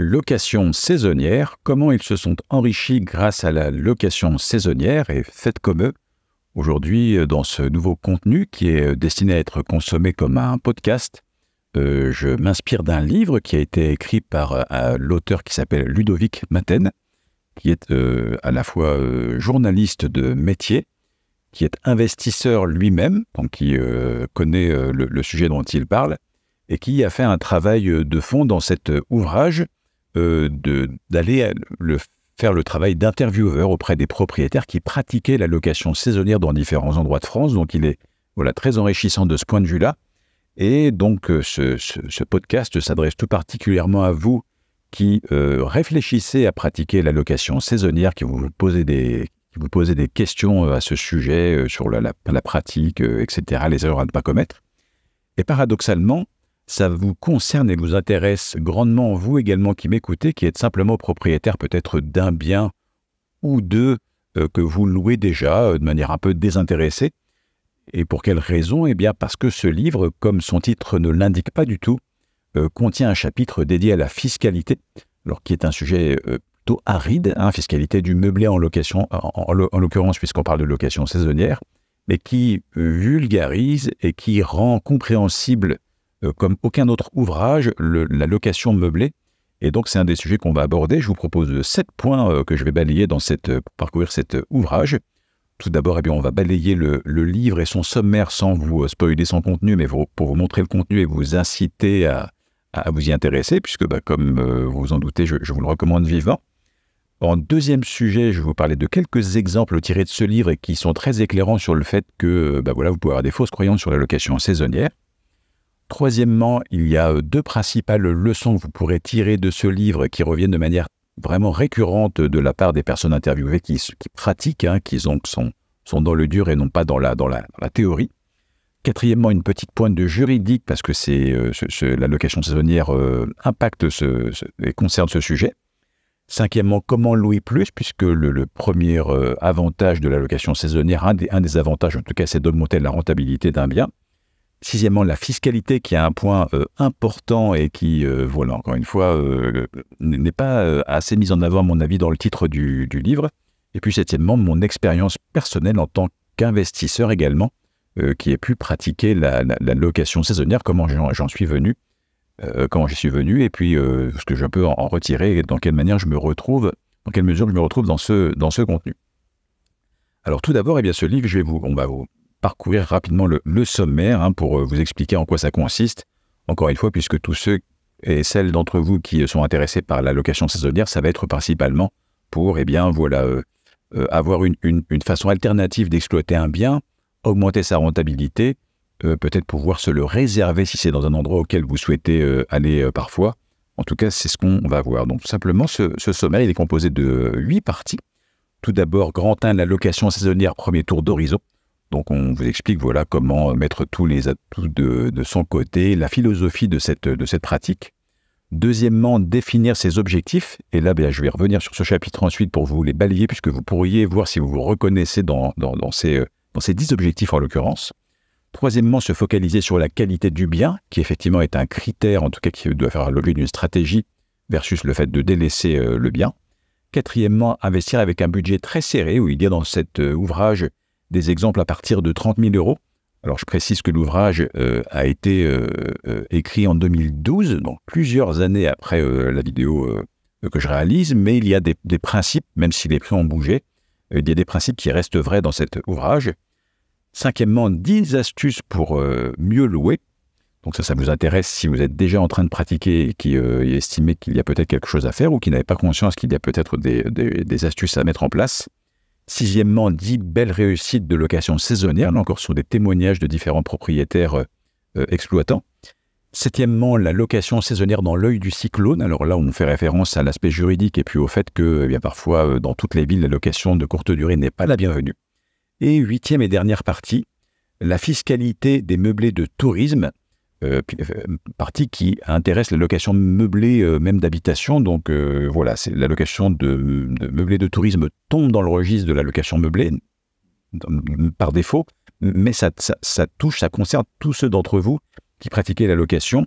location saisonnière, comment ils se sont enrichis grâce à la location saisonnière et faites comme eux. Aujourd'hui, euh, dans ce nouveau contenu qui est euh, destiné à être consommé comme un podcast, euh, je m'inspire d'un livre qui a été écrit par l'auteur qui s'appelle Ludovic Maten, qui est à la fois journaliste de métier, qui est investisseur lui-même, donc qui connaît le, sujet dont il parle, et qui a fait un travail de fond dans cet ouvrage euh, de d'aller le, faire le travail d'intervieweur auprès des propriétaires qui pratiquaient la location saisonnière dans différents endroits de France. Donc, il est voilà, très enrichissant de ce point de vue-là. Et donc, euh, ce, podcast s'adresse tout particulièrement à vous qui euh, réfléchissez à pratiquer la location saisonnière, qui vous posez des, qui vous posez des questions à ce sujet, sur la, la pratique, etc., les erreurs à ne pas commettre. Et paradoxalement, ça vous concerne et vous intéresse grandement, vous également qui m'écoutez, qui êtes simplement propriétaire peut-être d'un bien ou deux euh, que vous louez déjà euh, de manière un peu désintéressée. Et pour quelle raison Eh bien parce que ce livre, comme son titre ne l'indique pas du tout, euh, contient un chapitre dédié à la fiscalité, alors qui est un sujet plutôt aride, hein, fiscalité du meublé en location, en l'occurrence puisqu'on parle de location saisonnière, mais qui vulgarise et qui rend compréhensible euh, comme aucun autre ouvrage, la location meublée. Et donc, c'est un des sujets qu'on va aborder. Je vous propose sept points euh, que je vais balayer dans cette, euh, parcourir cet ouvrage. Tout d'abord, eh bien, on va balayer le, livre et son sommaire sans vous spoiler son contenu, mais pour vous montrer le contenu et vous inciter à, vous y intéresser, puisque bah, comme vous vous en doutez, je, vous le recommande vivant. En deuxième sujet, je vais vous parler de quelques exemples tirés de ce livre qui sont très éclairants sur le fait que bah, voilà, vous pouvez avoir des fausses croyances sur la location saisonnière. Troisièmement, il y a euh, deux principales leçons que vous pourrez tirer de ce livre qui reviennent de manière vraiment récurrente de la part des personnes interviewées qui, qui pratiquent, hein, qui sont, sont, dans le dur et non pas dans la, théorie. Quatrièmement, une petite pointe de juridique parce que c'est euh, la location saisonnière euh, impacte et concerne ce sujet. Cinquièmement, comment louer plus puisque le, premier avantage de la location saisonnière, un des avantages en tout cas, c'est d'augmenter la rentabilité d'un bien. Sixièmement, la fiscalité, qui est un point euh, important et qui, euh, voilà, encore une fois, euh, n'est pas assez mise en avant, à mon avis, dans le titre du, livre. Et puis, septièmement, mon expérience personnelle en tant qu'investisseur également, qui ait pu pratiquer la, location saisonnière, comment j'en suis venu, comment j'y suis venu, et puis ce que je peux en, retirer et dans quelle manière je me retrouve, dans quelle mesure je me retrouve dans ce, dans ce contenu. Alors, tout d'abord, eh bien, ce livre, je vais vous parcourir rapidement le, sommaire hein, pour euh, vous expliquer en quoi ça consiste. Encore une fois, puisque tous ceux et celles d'entre vous qui sont intéressés par la location saisonnière, ça va être principalement pour, eh bien, voilà, euh, euh, avoir une, façon alternative d'exploiter un bien, augmenter sa rentabilité, peut-être pouvoir se le réserver si c'est dans un endroit auquel vous souhaitez aller parfois. En tout cas, c'est ce qu'on va voir. Donc, tout simplement, ce, ce sommet, il est composé de huit parties. Tout d'abord, grand 1, la location saisonnière, premier tour d'horizon. Donc on vous explique voilà comment mettre tous les atouts de, son côté, la philosophie de cette, de cette pratique. Deuxièmement, définir ses objectifs. Et là, ben, je vais revenir sur ce chapitre ensuite pour vous les balayer, puisque vous pourriez voir si vous vous reconnaissez dans, dans, ces, dans ces 10 objectifs en l'occurrence. Troisièmement, se focaliser sur la qualité du bien, qui effectivement est un critère, en tout cas qui doit faire l'objet d'une stratégie, versus le fait de délaisser euh, le bien. Quatrièmement, investir avec un budget très serré, où il y a dans cet euh, ouvrage des exemples à partir de 30 000 euros. Alors je précise que l'ouvrage euh, a été euh, euh, écrit en 2012, donc plusieurs années après la vidéo que je réalise, mais il y a des, principes, même si les prix ont bougé, il y a des principes qui restent vrais dans cet ouvrage. Cinquièmement, 10 astuces pour mieux louer. Donc ça, ça vous intéresse si vous êtes déjà en train de pratiquer et qui estimez qu'il y a peut-être quelque chose à faire ou qui n'avez pas conscience qu'il y a peut-être des astuces à mettre en place. Sixièmement, dix belles réussites de location saisonnière, là encore sur des témoignages de différents propriétaires euh, euh, exploitants. Septièmement, la location saisonnière dans l'œil du cyclone. Alors là, on fait référence à l'aspect juridique et puis au fait que eh bien, parfois, euh, dans toutes les villes, la location de courte durée n'est pas la bienvenue. Et huitième et dernière partie, la fiscalité des meublés de tourisme. Euh, euh, partie qui intéresse la location meublée, euh, même d'habitation. Donc voilà, la location de, meublée de tourisme tombe dans le registre de la location meublée mm, par défaut, mais ça, touche, ça concerne tous ceux d'entre vous qui pratiquaient la location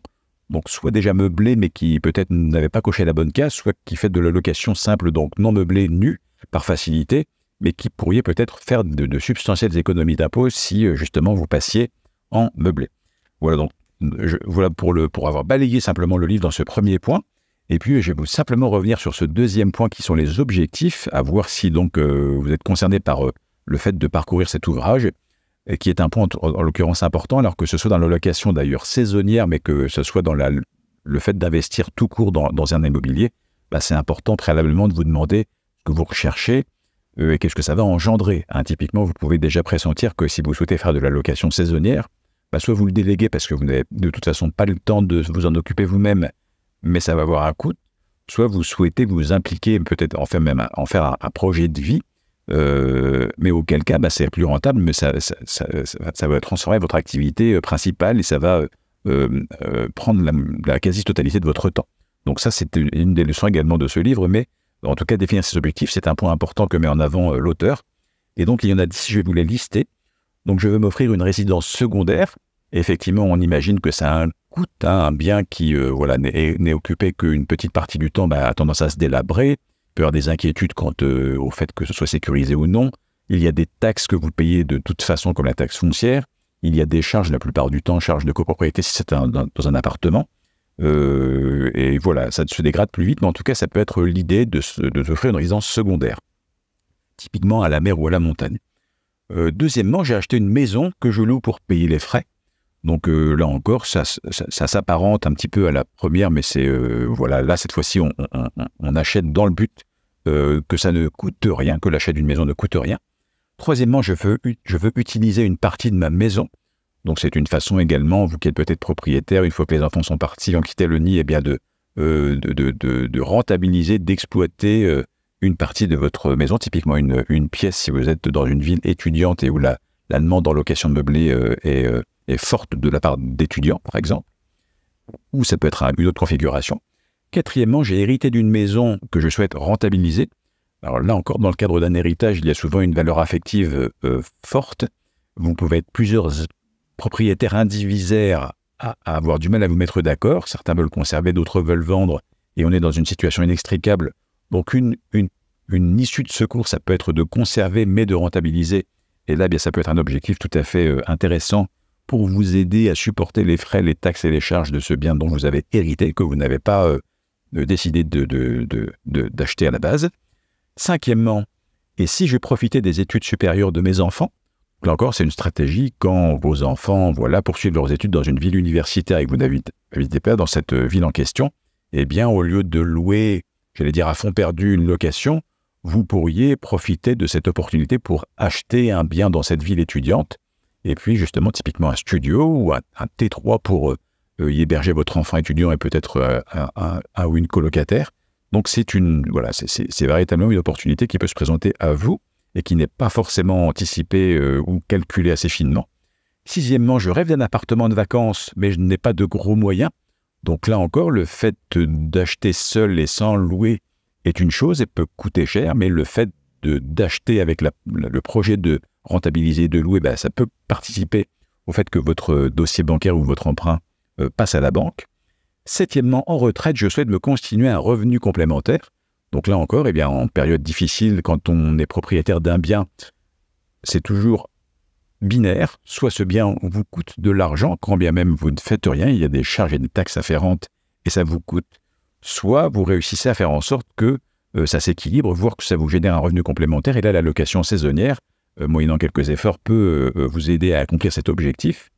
donc soit déjà meublé mais qui peut-être n'avaient pas coché la bonne case, soit qui fait de la location simple, donc non meublée, nue, par facilité, mais qui pourriez peut-être faire de, substantielles économies d'impôts si justement vous passiez en meublé. Voilà donc voilà pour, le, pour avoir balayé simplement le livre dans ce premier point. Et puis, je vais simplement revenir sur ce deuxième point qui sont les objectifs, à voir si donc euh, vous êtes concerné par euh, le fait de parcourir cet ouvrage, qui est un point en, l'occurrence important, alors que ce soit dans la location d'ailleurs saisonnière, mais que ce soit dans la, le fait d'investir tout court dans, un immobilier, bah, c'est important préalablement de vous demander ce que vous recherchez euh, et qu'est-ce que ça va engendrer. Hein, typiquement, vous pouvez déjà pressentir que si vous souhaitez faire de la location saisonnière, bah, soit vous le déléguez parce que vous n'avez de toute façon pas le temps de vous en occuper vous-même, mais ça va avoir un coût, soit vous souhaitez vous impliquer, peut-être en faire même un, en faire un, projet de vie, euh, mais auquel cas bah, c'est plus rentable, mais ça, va transformer votre activité euh, principale et ça va euh, prendre la, la quasi-totalité de votre temps. Donc ça, c'est une des leçons également de ce livre, mais en tout cas, définir ses objectifs, c'est un point important que met en avant l'auteur. Et donc, il y en a dix, je vais vous les lister. Donc je veux m'offrir une résidence secondaire. effectivement, on imagine que ça coûte un hein, un bien qui euh, voilà n'est occupé qu'une petite partie du temps bah, a tendance à se délabrer, peur des inquiétudes quant euh, au fait que ce soit sécurisé ou non. Il y a des taxes que vous payez de toute façon comme la taxe foncière. Il y a des charges la plupart du temps, charges de copropriété si c'est dans un appartement. Euh, et voilà, ça se dégrade plus vite, mais en tout cas, ça peut être l'idée de, de s'offrir une résidence secondaire, typiquement à la mer ou à la montagne. Euh, deuxièmement, j'ai acheté une maison que je loue pour payer les frais. Donc euh, là encore, ça, s'apparente un petit peu à la première, mais c'est euh, voilà, là cette fois-ci, on, achète dans le but que ça ne coûte rien, que l'achat d'une maison ne coûte rien. Troisièmement, je veux, je veux utiliser une partie de ma maison. Donc c'est une façon également, vous qui êtes peut-être propriétaire, une fois que les enfants sont partis, ont quitté le nid, et eh bien de, rentabiliser, d'exploiter une partie de votre maison, typiquement une, pièce si vous êtes dans une ville étudiante et où la, demande en location de meublé euh, euh, est, forte de la part d'étudiants, par exemple, ou ça peut être une autre configuration. Quatrièmement, j'ai hérité d'une maison que je souhaite rentabiliser. Alors là encore, dans le cadre d'un héritage, il y a souvent une valeur affective euh, forte. Vous pouvez être plusieurs propriétaires indivisaires à avoir du mal à vous mettre d'accord. Certains veulent conserver, d'autres veulent vendre, et on est dans une situation inextricable donc une, une, issue de secours, ça peut être de conserver, mais de rentabiliser. Et là, eh bien, ça peut être un objectif tout à fait euh, intéressant pour vous aider à supporter les frais, les taxes et les charges de ce bien dont vous avez hérité, que vous n'avez pas euh, euh, décidé d'acheter à la base. Cinquièmement, et si je profitais des études supérieures de mes enfants, là encore, c'est une stratégie quand vos enfants voilà, poursuivent leurs études dans une ville universitaire et que vous n'habitez pas dans cette ville en question, eh bien, au lieu de louer j'allais dire à fond perdu, une location, vous pourriez profiter de cette opportunité pour acheter un bien dans cette ville étudiante, et puis justement typiquement un studio ou un, T3 pour euh, euh, y héberger votre enfant étudiant et peut-être euh, un, ou une colocataire. Donc c'est une voilà, c'est véritablement une opportunité qui peut se présenter à vous et qui n'est pas forcément anticipée ou calculée assez finement. Sixièmement, je rêve d'un appartement de vacances, mais je n'ai pas de gros moyens. Donc là encore, le fait d'acheter seul et sans louer est une chose et peut coûter cher, mais le fait d'acheter avec le projet de rentabiliser, de louer, bah, ça peut participer au fait que votre dossier bancaire ou votre emprunt euh, passe à la banque. Septièmement, en retraite, je souhaite me constituer un revenu complémentaire. Donc là encore, eh bien, en période difficile, quand on est propriétaire d'un bien, c'est toujours binaire, soit ce bien vous coûte de l'argent, quand bien même vous ne faites rien, il y a des charges et des taxes afférentes et ça vous coûte, soit vous réussissez à faire en sorte que euh, ça s'équilibre, voire que ça vous génère un revenu complémentaire, et là la location saisonnière, euh, moyennant quelques efforts, peut euh, vous aider à accomplir cet objectif.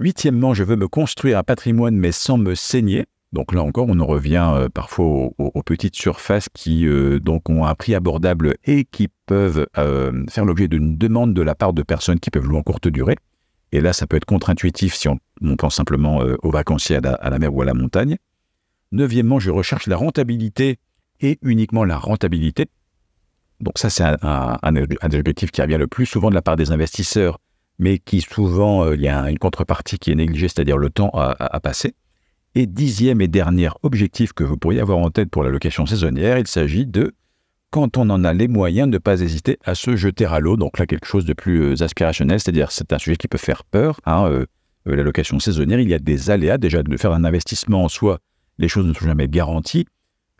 Huitièmement, je veux me construire un patrimoine mais sans me saigner. Donc là encore, on en revient euh, parfois aux, petites surfaces qui euh, donc ont un prix abordable et qui peuvent euh, faire l'objet d'une demande de la part de personnes qui peuvent louer en courte durée. Et là, ça peut être contre-intuitif si on, pense simplement aux vacanciers à la, mer ou à la montagne. Neuvièmement, je recherche la rentabilité et uniquement la rentabilité. Donc ça, c'est un, objectif qui revient le plus souvent de la part des investisseurs, mais qui souvent, il y a une contrepartie qui est négligée, c'est-à-dire le temps à passer. Et dixième et dernier objectif que vous pourriez avoir en tête pour la location saisonnière, il s'agit de, quand on en a les moyens, ne pas hésiter à se jeter à l'eau. Donc là, quelque chose de plus euh, aspirationnel, c'est-à-dire c'est un sujet qui peut faire peur. Hein, euh, euh, la location saisonnière, il y a des aléas. Déjà, de faire un investissement en soi, les choses ne sont jamais garanties.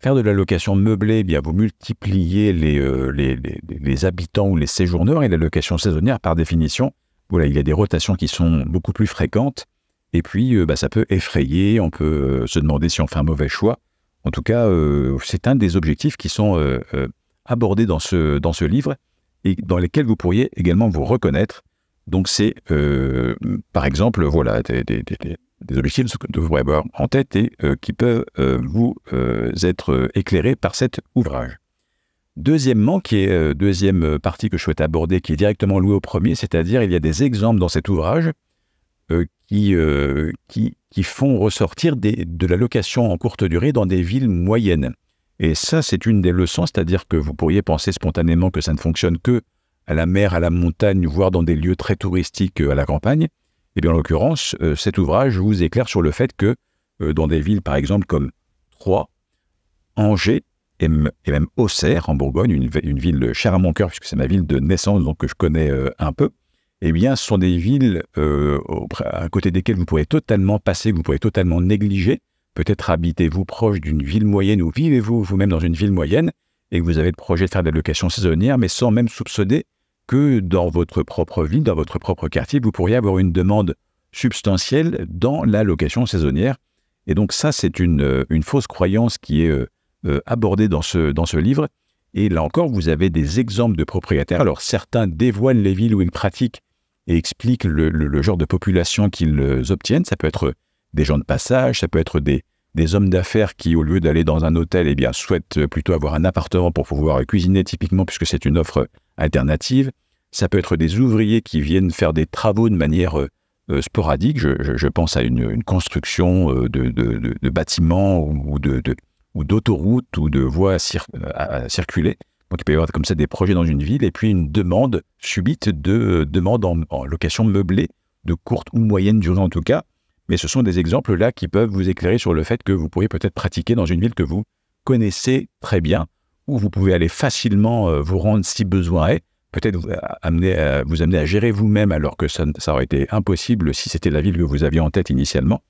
Faire de la location meublée, eh bien, vous multipliez les, habitants ou les séjourneurs et la location saisonnière, par définition, voilà, il y a des rotations qui sont beaucoup plus fréquentes. Et puis, euh, bah, ça peut effrayer, on peut euh, se demander si on fait un mauvais choix. En tout cas, euh, c'est un des objectifs qui sont abordés dans ce, dans ce livre et dans lesquels vous pourriez également vous reconnaître. Donc, c'est, par exemple, voilà, des, des, objectifs que vous devrez avoir en tête et qui peuvent vous être éclairés par cet ouvrage. Deuxièmement, qui est deuxième partie que je souhaite aborder, qui est directement louée au premier, c'est-à-dire il y a des exemples dans cet ouvrage euh, euh, qui, font ressortir de la location en courte durée dans des villes moyennes. Et ça, c'est une des leçons, c'est-à-dire que vous pourriez penser spontanément que ça ne fonctionne que à la mer, à la montagne, voire dans des lieux très touristiques euh, à la campagne. Et eh bien en l'occurrence, cet ouvrage vous éclaire sur le fait que dans des villes, par exemple, comme Troyes, Angers et, même Auxerre, en Bourgogne, une, ville chère à mon cœur, puisque c'est ma ville de naissance, donc que je connais un peu, eh bien, ce sont des villes euh, à côté desquelles vous pouvez totalement passer, vous pouvez totalement négliger. Peut-être habitez-vous proche d'une ville moyenne ou vivez-vous vous-même dans une ville moyenne et que vous avez le projet de faire de la location saisonnière, mais sans même soupçonner que dans votre propre ville, dans votre propre quartier, vous pourriez avoir une demande substantielle dans la location saisonnière. Et donc ça, c'est une, euh, fausse croyance qui est euh, abordée dans ce, dans ce livre. Et là encore, vous avez des exemples de propriétaires. Alors certains dévoilent les villes où ils pratiquent et explique le, genre de population qu'ils euh, obtiennent. Ça peut être des gens de passage, ça peut être des, hommes d'affaires qui, au lieu d'aller dans un hôtel, eh bien, souhaitent euh, plutôt avoir un appartement pour pouvoir euh, cuisiner typiquement, puisque c'est une offre alternative. Ça peut être des ouvriers qui viennent faire des travaux de manière sporadique. Je, pense à une, construction de, bâtiments ou de, d'autoroutes ou de voies à circuler. Donc il peut y avoir comme ça des projets dans une ville et puis une demande subite de euh, demande en, location meublée de courte ou moyenne durée en tout cas. Mais ce sont des exemples là qui peuvent vous éclairer sur le fait que vous pourriez peut-être pratiquer dans une ville que vous connaissez très bien, où vous pouvez aller facilement euh, vous rendre si besoin est, peut-être vous euh, amener à, vous amener à gérer vous-même alors que ça, aurait été impossible si c'était la ville que vous aviez en tête initialement.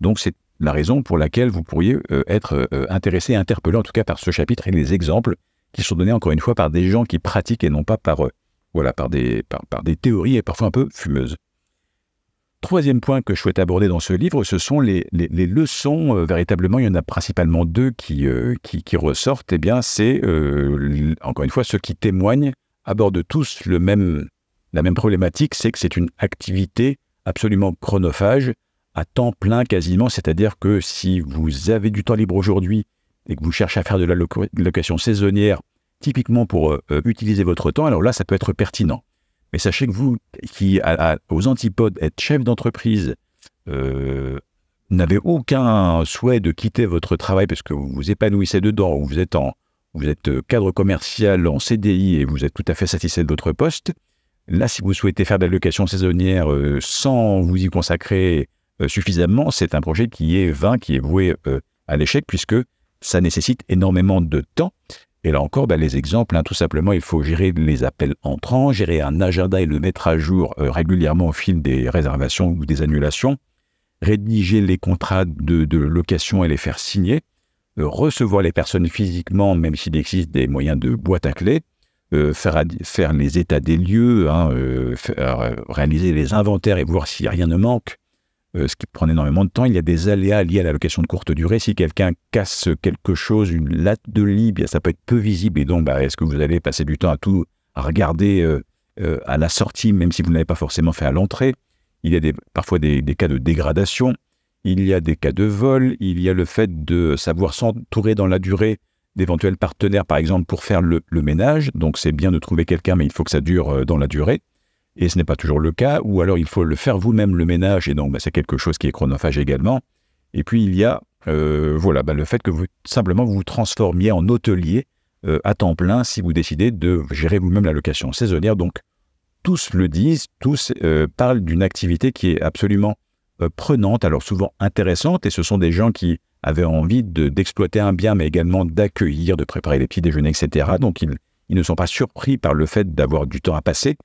Donc c'est la raison pour laquelle vous pourriez être intéressé, interpellé en tout cas par ce chapitre et les exemples qui sont donnés encore une fois par des gens qui pratiquent et non pas par, euh, voilà, par, des, par des théories et parfois un peu fumeuses. Troisième point que je souhaite aborder dans ce livre, ce sont les, leçons. Euh, véritablement, il y en a principalement deux qui, euh, qui, ressortent. et eh bien, c'est, encore une fois, ceux qui témoignent abordent tous le même, la même problématique, c'est que c'est une activité absolument chronophage, à temps plein quasiment, c'est-à-dire que si vous avez du temps libre aujourd'hui et que vous cherchez à faire de la location saisonnière, typiquement pour euh, euh, utiliser votre temps, alors là, ça peut être pertinent. Mais sachez que vous, qui aux antipodes, êtes chef d'entreprise, euh, n'avez aucun souhait de quitter votre travail parce que vous vous épanouissez dedans, ou vous êtes en, vous êtes cadre commercial en CDI et vous êtes tout à fait satisfait de votre poste. Là, si vous souhaitez faire de la location saisonnière sans vous y consacrer suffisamment, c'est un projet qui est vain, qui est voué à l'échec, puisque ça nécessite énormément de temps. Et là encore, bah, les exemples, hein, tout simplement, il faut gérer les appels entrants, gérer un agenda et le mettre à jour euh, régulièrement au fil des réservations ou des annulations, rédiger les contrats de, location et les faire signer, euh, recevoir les personnes physiquement, même s'il existe des moyens de boîte à clés, euh, faire, les états des lieux, hein, réaliser les inventaires et voir si rien ne manque, euh, ce qui prend énormément de temps. Il y a des aléas liés à la location de courte durée. Si quelqu'un casse quelque chose, une latte de lit, bien, ça peut être peu visible. Et donc, bah, est-ce que vous allez passer du temps à tout regarder euh, euh, à la sortie, même si vous ne l'avez pas forcément fait à l'entrée Il y a parfois des, cas de dégradation. Il y a des cas de vol. Il y a le fait de savoir s'entourer dans la durée d'éventuels partenaires, par exemple, pour faire le ménage. Donc, c'est bien de trouver quelqu'un, mais il faut que ça dure dans la durée et ce n'est pas toujours le cas, ou alors il faut le faire vous-même le ménage, et donc bah, c'est quelque chose qui est chronophage également. Et puis il y a euh, voilà, bah, le fait que vous simplement vous transformiez en hôtelier euh, à temps plein si vous décidez de gérer vous-même la location saisonnière. Donc tous le disent, tous euh, parlent d'une activité qui est absolument prenante, alors souvent intéressante, et ce sont des gens qui avaient envie d'exploiter un bien, mais également d'accueillir, de préparer les petits déjeuners, etc. Donc ils ne sont pas surpris par le fait d'avoir du temps à passer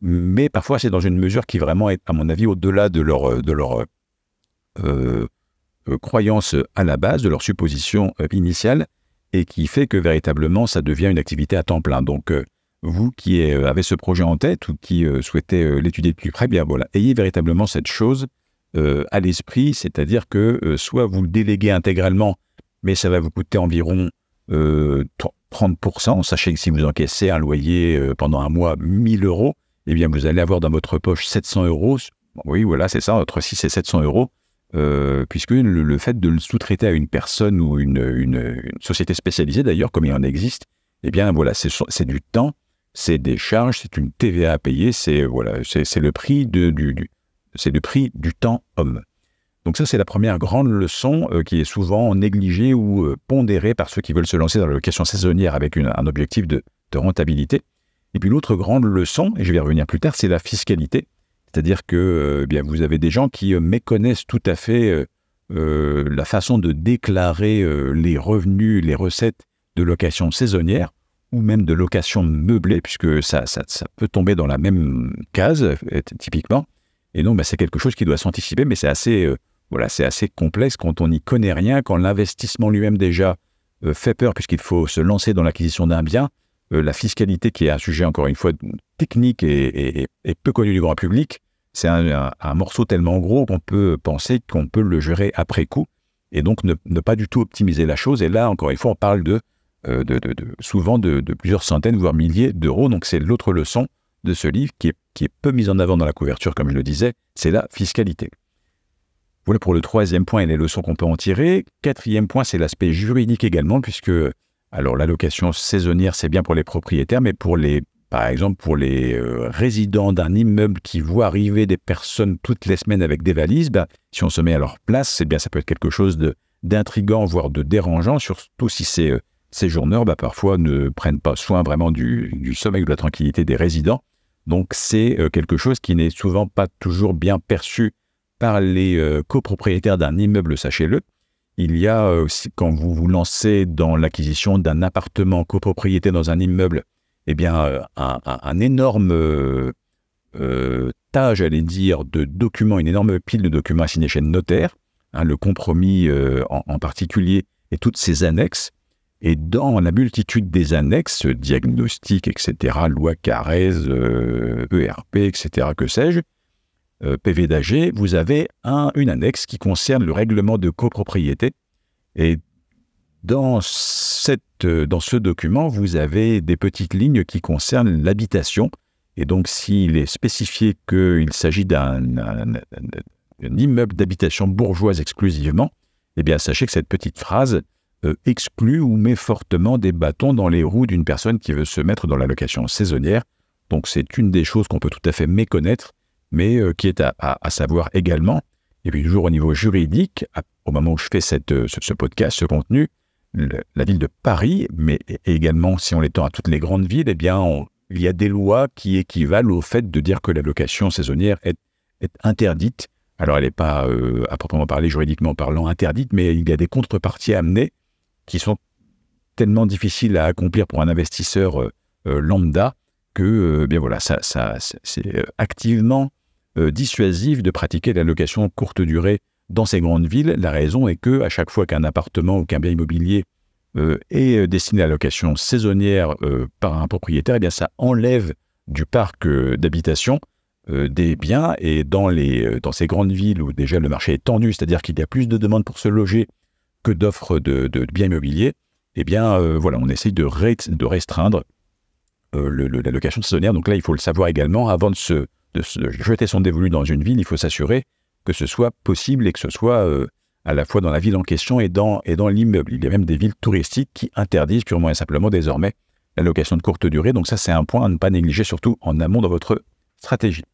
mais parfois c'est dans une mesure qui vraiment est, à mon avis, au-delà de leur, euh, de leur euh, euh, croyance à la base, de leur supposition euh, initiale, et qui fait que véritablement ça devient une activité à temps plein. Donc, vous qui avez ce projet en tête ou qui souhaitez l'étudier de plus près, bien voilà, ayez véritablement cette chose à l'esprit, c'est-à-dire que soit vous le déléguez intégralement, mais ça va vous coûter environ euh, 30%. Sachez que si vous encaissez un loyer euh, pendant un mois 1000 euros, eh bien, vous allez avoir dans votre poche 700 euros. Oui, voilà, c'est ça, entre 6 et 700 euros. Euh, puisque le, fait de le sous-traiter à une personne ou une, société spécialisée, d'ailleurs, comme il en existe, eh bien, voilà, c'est du temps, c'est des charges, c'est une TVA à payer, c'est voilà, c'est le prix du temps homme. Donc ça, c'est la première grande leçon euh, qui est souvent négligée ou euh, pondérée par ceux qui veulent se lancer dans la location saisonnière avec un objectif de, rentabilité. Et puis l'autre grande leçon, et je vais y revenir plus tard, c'est la fiscalité. C'est-à-dire que euh, eh bien, vous avez des gens qui méconnaissent tout à fait la façon de déclarer les revenus, les recettes de location saisonnière ou même de location meublée, puisque ça, ça, peut tomber dans la même case, typiquement. Et donc, bah, c'est quelque chose qui doit s'anticiper, mais c'est assez voilà, c'est assez complexe quand on n'y connaît rien, quand l'investissement lui-même déjà euh, fait peur puisqu'il faut se lancer dans l'acquisition d'un bien. Euh, la fiscalité, qui est un sujet encore une fois technique et, peu connu du grand public, c'est un, morceau tellement gros qu'on peut penser qu'on peut le gérer après coup et donc ne, pas du tout optimiser la chose. Et là, encore une fois, on parle de, euh, souvent de, plusieurs centaines, voire milliers d'euros. Donc c'est l'autre leçon de ce livre qui est, qui est peu mise en avant dans la couverture, comme il le disait, c'est la fiscalité. Voilà pour le troisième point et les leçons qu'on peut en tirer. Quatrième point, c'est l'aspect juridique également, puisque alors l'allocation saisonnière, c'est bien pour les propriétaires, mais pour les, par exemple, pour les euh, résidents d'un immeuble qui voient arriver des personnes toutes les semaines avec des valises, ben, si on se met à leur place, c'est bien ça peut être quelque chose d'intrigant, voire de dérangeant, surtout si ces euh, séjourneurs ben, parfois ne prennent pas soin vraiment du, du sommeil ou de la tranquillité des résidents. Donc c'est euh, quelque chose qui n'est souvent pas toujours bien perçu par les euh, copropriétaires d'un immeuble, sachez-le. Il y a aussi, euh, quand vous vous lancez dans l'acquisition d'un appartement copropriété dans un immeuble, eh bien, euh, un, un, énorme tas, j'allais dire, de documents, une énorme pile de documents assignés chez le notaire, hein, le compromis en, particulier, et toutes ses annexes. Et dans la multitude des annexes, diagnostics, etc., loi Carrez, ERP, e etc., que sais-je, euh, PV d'AG, vous avez une annexe qui concerne le règlement de copropriété. Et euh, dans, ce document, vous avez des petites lignes qui concernent l'habitation. Et donc, s'il est spécifié qu'il s'agit d'un immeuble d'habitation bourgeoise exclusivement, eh bien, sachez que cette petite phrase euh, exclut ou met fortement des bâtons dans les roues d'une personne qui veut se mettre dans la location saisonnière. Donc, c'est une des choses qu'on peut tout à fait méconnaître mais euh, qui est à, savoir également, et puis toujours au niveau juridique, au moment où je fais cette, euh, ce, podcast, ce contenu, la ville de Paris, mais également si on l'étend à toutes les grandes villes, eh bien, il y a des lois qui équivalent au fait de dire que la location saisonnière est, est interdite. Alors, elle n'est pas, euh, à proprement parler, juridiquement parlant, interdite, mais il y a des contreparties à amener qui sont tellement difficiles à accomplir pour un investisseur lambda que, eh bien voilà, ça, ça c'est activement euh, dissuasif de pratiquer la location courte durée dans ces grandes villes. La raison est que à chaque fois qu'un appartement ou qu'un bien immobilier euh, est euh, destiné à la location saisonnière par un propriétaire, eh bien ça enlève du parc d'habitation des biens et dans, les, dans ces grandes villes où déjà le marché est tendu, c'est-à-dire qu'il y a plus de demandes pour se loger que d'offres de, biens immobiliers, eh bien voilà, on essaye de, restreindre la location saisonnière. Donc là, il faut le savoir également avant de se, de, jeter son dévolu dans une ville, il faut s'assurer que ce soit possible et que ce soit euh, à la fois dans la ville en question et dans, l'immeuble. Il y a même des villes touristiques qui interdisent purement et simplement désormais la location de courte durée. Donc ça, c'est un point à ne pas négliger, surtout en amont dans votre stratégie.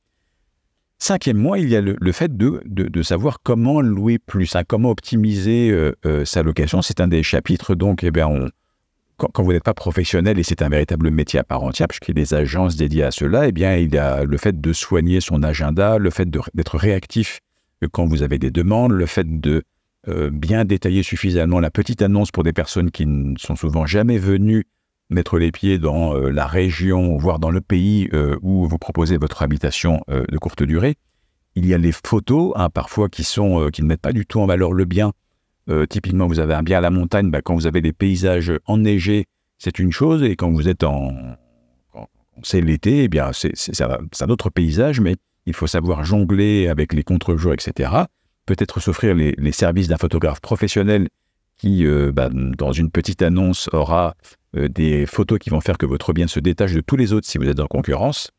Cinquièmement, il y a le, fait de, savoir comment louer plus, hein, comment optimiser euh, euh, sa location. C'est un des chapitres, donc eh bien, on, quand, vous n'êtes pas professionnel, et c'est un véritable métier à part entière, puisqu'il y a des agences dédiées à cela, eh bien, il y a le fait de soigner son agenda, le fait d'être réactif quand vous avez des demandes, le fait de euh, bien détailler suffisamment la petite annonce pour des personnes qui ne sont souvent jamais venues mettre les pieds dans euh, la région, voire dans le pays euh, où vous proposez votre habitation de courte durée. Il y a les photos, hein, parfois, qui, sont, qui ne mettent pas du tout en valeur le bien, euh, typiquement, vous avez un bien à la montagne, bah, quand vous avez des paysages enneigés, c'est une chose, et quand vous êtes en. C'est l'été, eh bien, c'est un autre paysage, mais il faut savoir jongler avec les contre-jours, etc. Peut-être s'offrir les, services d'un photographe professionnel qui, euh, bah, dans une petite annonce, aura euh, des photos qui vont faire que votre bien se détache de tous les autres si vous êtes en concurrence.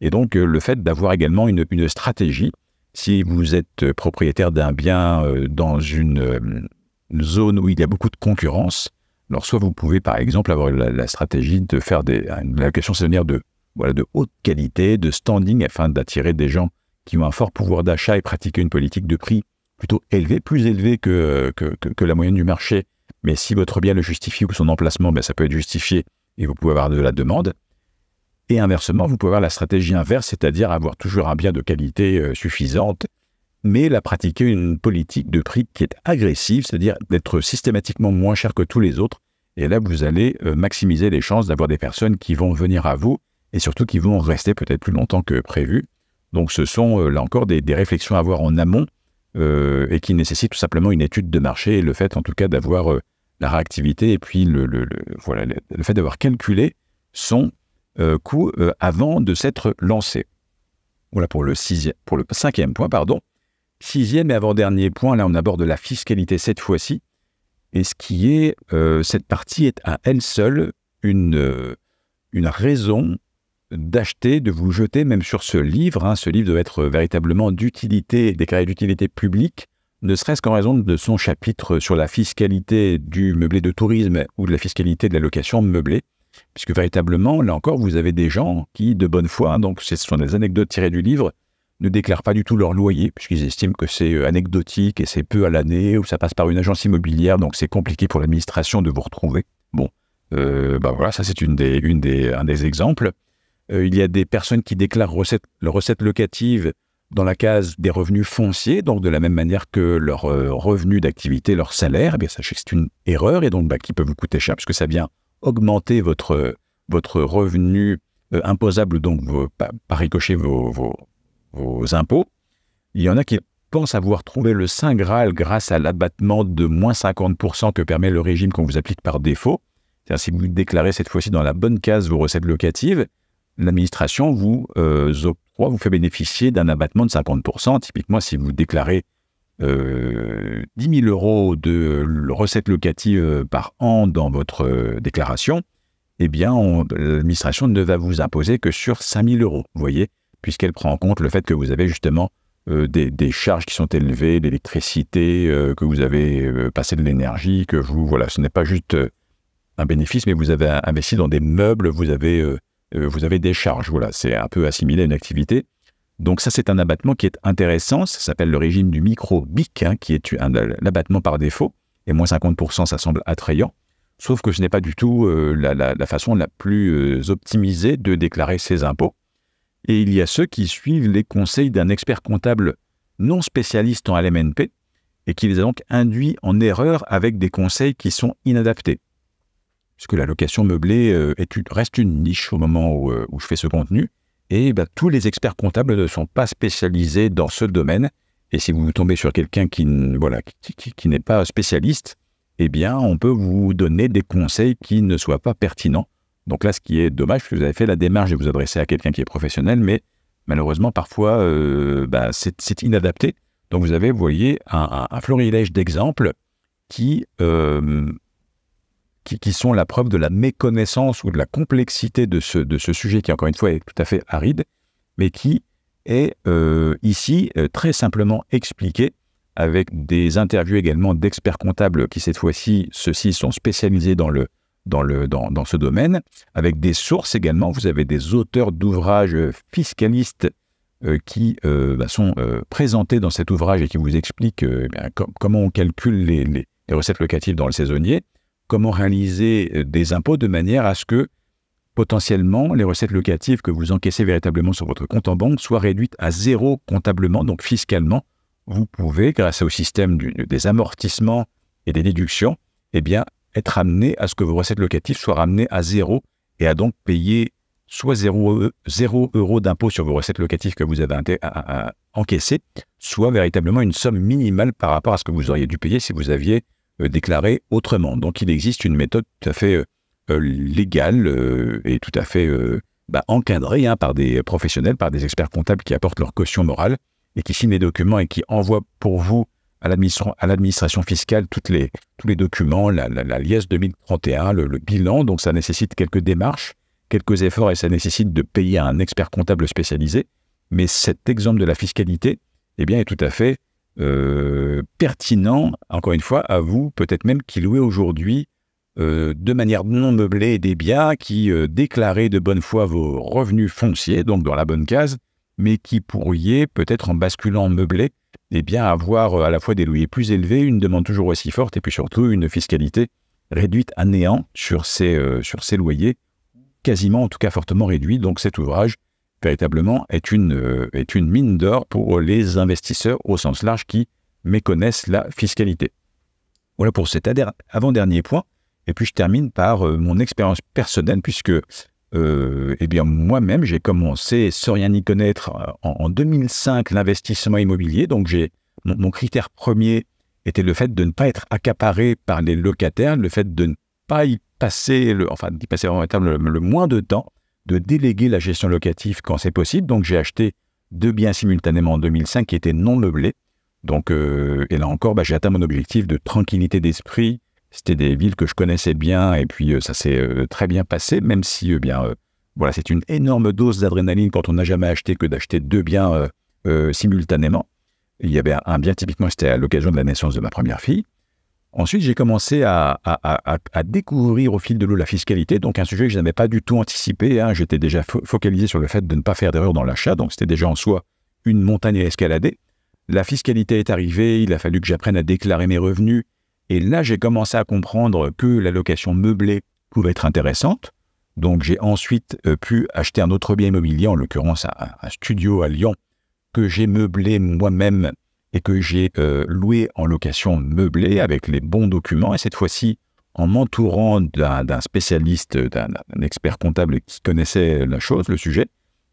Et donc, le fait d'avoir également une, une stratégie si vous êtes euh, propriétaire d'un bien euh, dans une euh, zone où il y a beaucoup de concurrence, alors soit vous pouvez par exemple avoir la, stratégie de faire des, la question, de, de haute qualité, de standing, afin d'attirer des gens qui ont un fort pouvoir d'achat et pratiquer une politique de prix plutôt élevée, plus élevée que, la moyenne du marché. Mais si votre bien le justifie ou son emplacement, ben, ça peut être justifié et vous pouvez avoir de la demande. Et inversement, vous pouvez avoir la stratégie inverse, c'est-à-dire avoir toujours un bien de qualité euh, suffisante, mais la pratiquer une politique de prix qui est agressive, c'est-à-dire d'être systématiquement moins cher que tous les autres. Et là, vous allez euh, maximiser les chances d'avoir des personnes qui vont venir à vous et surtout qui vont rester peut-être plus longtemps que prévu. Donc ce sont euh, là encore des, réflexions à avoir en amont et qui nécessitent tout simplement une étude de marché et le fait en tout cas d'avoir la réactivité et puis le, le, voilà, fait d'avoir calculé sont... Euh, coût euh, avant de s'être lancé. Voilà pour le, pour le cinquième point, pardon. Sixième et avant-dernier point, là on aborde la fiscalité cette fois-ci. Et ce qui est, euh, cette partie est à elle seule une, une raison d'acheter, de vous jeter même sur ce livre. Hein. Ce livre doit être véritablement d'utilité, déclaré d'utilité publique, ne serait-ce qu'en raison de son chapitre sur la fiscalité du meublé de tourisme ou de la fiscalité de la location meublée. Puisque véritablement, là encore, vous avez des gens qui, de bonne foi, donc ce sont des anecdotes tirées du livre, ne déclarent pas du tout leur loyer, puisqu'ils estiment que c'est euh, anecdotique et c'est peu à l'année, ou ça passe par une agence immobilière, donc c'est compliqué pour l'administration de vous retrouver. Bon, euh, bah voilà, ça c'est une des, une un des exemples. Euh, il y a des personnes qui déclarent recette, locative recettes dans la case des revenus fonciers, donc de la même manière que leurs euh, revenus d'activité, leur salaire, eh bien sachez que c'est une erreur et donc bah, qui peut vous coûter cher, puisque ça vient augmenter votre, votre revenu euh, imposable, donc vos, par, ricocher vos, vos, impôts. Il y en a qui pensent avoir trouvé le Saint Graal grâce à l'abattement de moins 50% que permet le régime qu'on vous applique par défaut. si vous déclarez cette fois-ci dans la bonne case vos recettes locatives, l'administration vous euh, vous fait bénéficier d'un abattement de 50%. Typiquement, si vous déclarez 10 euh, 000 euros de recettes locatives par an dans votre euh, déclaration, eh bien, l'administration ne va vous imposer que sur 5 000 euros, vous voyez, puisqu'elle prend en compte le fait que vous avez justement euh, des, charges qui sont élevées, l'électricité, que vous avez passé de l'énergie, que vous, voilà, ce n'est pas juste un bénéfice, mais vous avez investi dans des meubles, vous avez, vous avez des charges, voilà, c'est un peu assimilé à une activité. Donc ça, c'est un abattement qui est intéressant. Ça s'appelle le régime du micro-BIC, hein, qui est euh, l'abattement par défaut. Et moins 50%, ça semble attrayant. Sauf que ce n'est pas du tout euh, la, façon la plus euh, optimisée de déclarer ses impôts. Et il y a ceux qui suivent les conseils d'un expert comptable non spécialiste en LMNP et qui les a donc induits en erreur avec des conseils qui sont inadaptés. Puisque la location meublée reste une niche au moment où je fais ce contenu et bah, tous les experts comptables ne sont pas spécialisés dans ce domaine. Et si vous tombez sur quelqu'un qui, qui, n'est pas spécialiste, eh bien, on peut vous donner des conseils qui ne soient pas pertinents. Donc là, ce qui est dommage, c'est que vous avez fait la démarche de vous adresser à quelqu'un qui est professionnel, mais malheureusement, parfois, euh, bah, c'est inadapté. Donc vous avez, vous voyez, un, florilège d'exemples qui euh, qui, sont la preuve de la méconnaissance ou de la complexité de ce, de ce sujet qui, encore une fois, est tout à fait aride, mais qui est euh, ici euh, très simplement expliqué avec des interviews également d'experts comptables qui, cette fois-ci, ceux-ci sont spécialisés dans, le, dans, le, dans, ce domaine, avec des sources également. Vous avez des auteurs d'ouvrages fiscalistes euh, qui bah, sont présentés dans cet ouvrage et qui vous expliquent eh comment on calcule les recettes locatives dans le saisonnier comment réaliser euh, des impôts de manière à ce que potentiellement les recettes locatives que vous encaissez véritablement sur votre compte en banque soient réduites à zéro comptablement, donc fiscalement. Vous pouvez, grâce au système des amortissements et des déductions, eh bien, être amené à ce que vos recettes locatives soient ramenées à zéro et à donc payer soit 0, 0 euros d'impôt sur vos recettes locatives que vous avez encaissées, soit véritablement une somme minimale par rapport à ce que vous auriez dû payer si vous aviez euh, déclarer autrement. Donc il existe une méthode tout à fait euh, euh, légale et tout à fait bah, encadrée hein, par des professionnels, par des experts comptables qui apportent leur caution morale et qui signent les documents et qui envoient pour vous à l'administration fiscale tous les documents, la, liesse 2031, le, bilan. Donc ça nécessite quelques démarches, quelques efforts et ça nécessite de payer un expert comptable spécialisé. Mais cet exemple de la fiscalité eh bien, est tout à fait euh, pertinent, encore une fois, à vous, peut-être même qui louez aujourd'hui euh, de manière non meublée des biens, qui euh, déclaraient de bonne foi vos revenus fonciers, donc dans la bonne case, mais qui pourriez, peut-être en basculant meublé, eh bien, avoir à la fois des loyers plus élevés, une demande toujours aussi forte, et puis surtout une fiscalité réduite à néant sur ces, sur ces loyers, quasiment en tout cas fortement réduite. Donc cet ouvrage véritablement est une, euh, est une mine d'or pour les investisseurs au sens large qui méconnaissent la fiscalité. Voilà pour cet avant-dernier point. Et puis je termine par euh, mon expérience personnelle, puisque euh, eh bien moi-même, j'ai commencé sans rien y connaître en, 2005 l'investissement immobilier. Donc j'ai mon, critère premier était le fait de ne pas être accaparé par les locataires, le fait de ne pas y passer, le, enfin d'y passer le moins de temps de déléguer la gestion locative quand c'est possible. Donc j'ai acheté deux biens simultanément en 2005 qui étaient non meublés. Donc, euh, et là encore, bah, j'ai atteint mon objectif de tranquillité d'esprit. C'était des villes que je connaissais bien et puis euh, ça s'est euh, très bien passé, même si bien, voilà, c'est une énorme dose d'adrénaline quand on n'a jamais acheté que d'acheter deux biens simultanément. Il y avait un bien typiquement, c'était à l'occasion de la naissance de ma première fille. Ensuite, j'ai commencé à, découvrir au fil de l'eau la fiscalité, donc un sujet que je n'avais pas du tout anticipé. Hein. J'étais déjà focalisé sur le fait de ne pas faire d'erreur dans l'achat, donc c'était déjà en soi une montagne à escalader. La fiscalité est arrivée, il a fallu que j'apprenne à déclarer mes revenus, et là j'ai commencé à comprendre que la location meublée pouvait être intéressante. Donc j'ai ensuite euh, pu acheter un autre bien immobilier, en l'occurrence un studio à Lyon, que j'ai meublé moi-même et que j'ai euh, loué en location meublée avec les bons documents. Et cette fois-ci, en m'entourant d'un spécialiste, d'un expert comptable qui connaissait la chose, le sujet.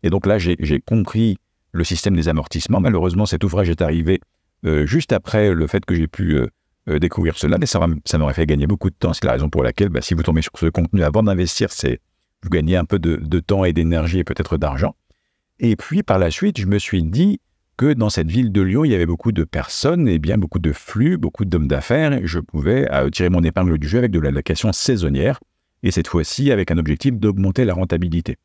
Et donc là, j'ai compris le système des amortissements. Malheureusement, cet ouvrage est arrivé euh, juste après le fait que j'ai pu euh, découvrir cela, mais ça, m'aurait fait gagner beaucoup de temps. C'est la raison pour laquelle, bah, si vous tombez sur ce contenu avant d'investir, c'est vous gagnez un peu de temps et d'énergie et peut-être d'argent. Et puis, par la suite, je me suis dit, que dans cette ville de Lyon, il y avait beaucoup de personnes, et bien beaucoup de flux, beaucoup d'hommes d'affaires, je pouvais euh, tirer mon épingle du jeu avec de la location saisonnière, et cette fois-ci avec un objectif d'augmenter la rentabilité.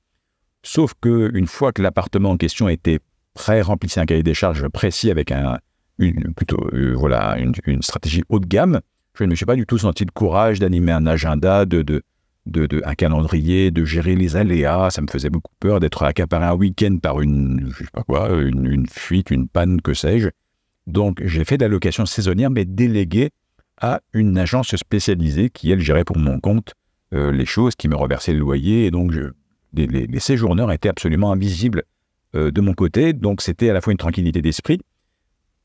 Sauf que une fois que l'appartement en question était prêt, remplissait un cahier des charges précis avec un, une, plutôt, euh, voilà, une, stratégie haut de gamme, je ne me suis pas du tout senti le courage d'animer un agenda, de, de, un calendrier, de gérer les aléas. Ça me faisait beaucoup peur d'être accaparé un week-end par une, pas quoi, une, fuite, une panne, que sais-je. Donc, j'ai fait de la saisonnière, mais délégué à une agence spécialisée qui, elle, gérait pour mon compte euh, les choses, qui me reversait le loyer. Et donc, les, séjourneurs étaient absolument invisibles euh, de mon côté. Donc, c'était à la fois une tranquillité d'esprit,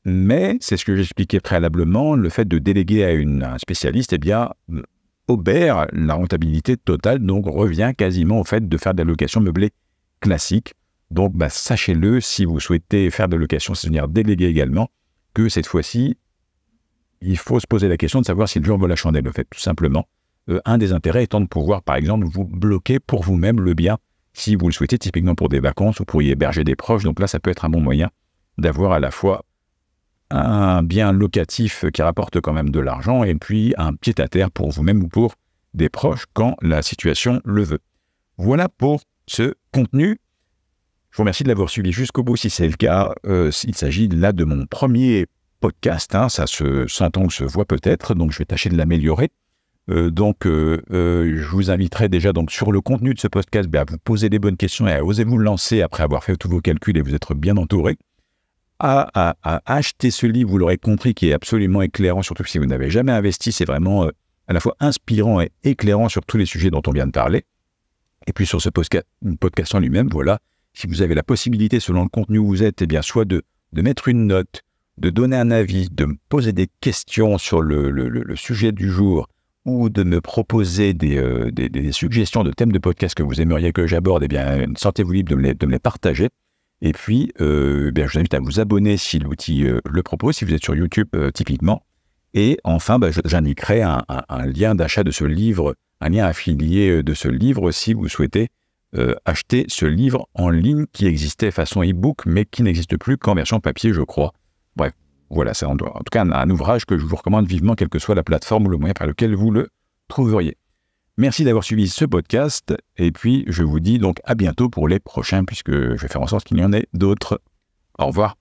mais c'est ce que j'expliquais préalablement, le fait de déléguer à, une, à un spécialiste, eh bien, Aubert, la rentabilité totale donc revient quasiment au fait de faire de la location meublée classique. Donc bah, sachez-le, si vous souhaitez faire de la location c'est-à-dire déléguer également, que cette fois-ci, il faut se poser la question de savoir si le jour vaut la chandelle, le fait, tout simplement. Euh, un des intérêts étant de pouvoir, par exemple, vous bloquer pour vous-même le bien. Si vous le souhaitez, typiquement pour des vacances, ou pour y héberger des proches. Donc là, ça peut être un bon moyen d'avoir à la fois un bien locatif qui rapporte quand même de l'argent et puis un pied à terre pour vous-même ou pour des proches quand la situation le veut. Voilà pour ce contenu. Je vous remercie de l'avoir suivi jusqu'au bout. Si c'est le cas, euh, il s'agit là de mon premier podcast. Hein. ça se se voit peut-être, donc je vais tâcher de l'améliorer. Euh, donc, euh, je vous inviterai déjà donc sur le contenu de ce podcast ben, à vous poser des bonnes questions et à oser vous lancer après avoir fait tous vos calculs et vous être bien entouré à, acheter ce livre, vous l'aurez compris, qui est absolument éclairant, surtout si vous n'avez jamais investi, c'est vraiment euh, à la fois inspirant et éclairant sur tous les sujets dont on vient de parler. Et puis sur ce podcast en lui-même, voilà, si vous avez la possibilité, selon le contenu où vous êtes, eh bien, soit de, mettre une note, de donner un avis, de me poser des questions sur le, sujet du jour, ou de me proposer euh, des, suggestions de thèmes de podcast que vous aimeriez que j'aborde, eh bien, sentez-vous libre de me les partager. Et puis, euh, eh je vous invite à vous abonner si l'outil euh, le propose, si vous êtes sur YouTube euh, typiquement. Et enfin, bah, j'indiquerai un, lien d'achat de ce livre, un lien affilié de ce livre si vous souhaitez acheter ce livre en ligne qui existait façon e-book, mais qui n'existe plus qu'en version papier, je crois. Bref, voilà, c'est en, tout cas un, ouvrage que je vous recommande vivement, quelle que soit la plateforme ou le moyen par lequel vous le trouveriez. Merci d'avoir suivi ce podcast et puis je vous dis donc à bientôt pour les prochains puisque je vais faire en sorte qu'il y en ait d'autres. Au revoir.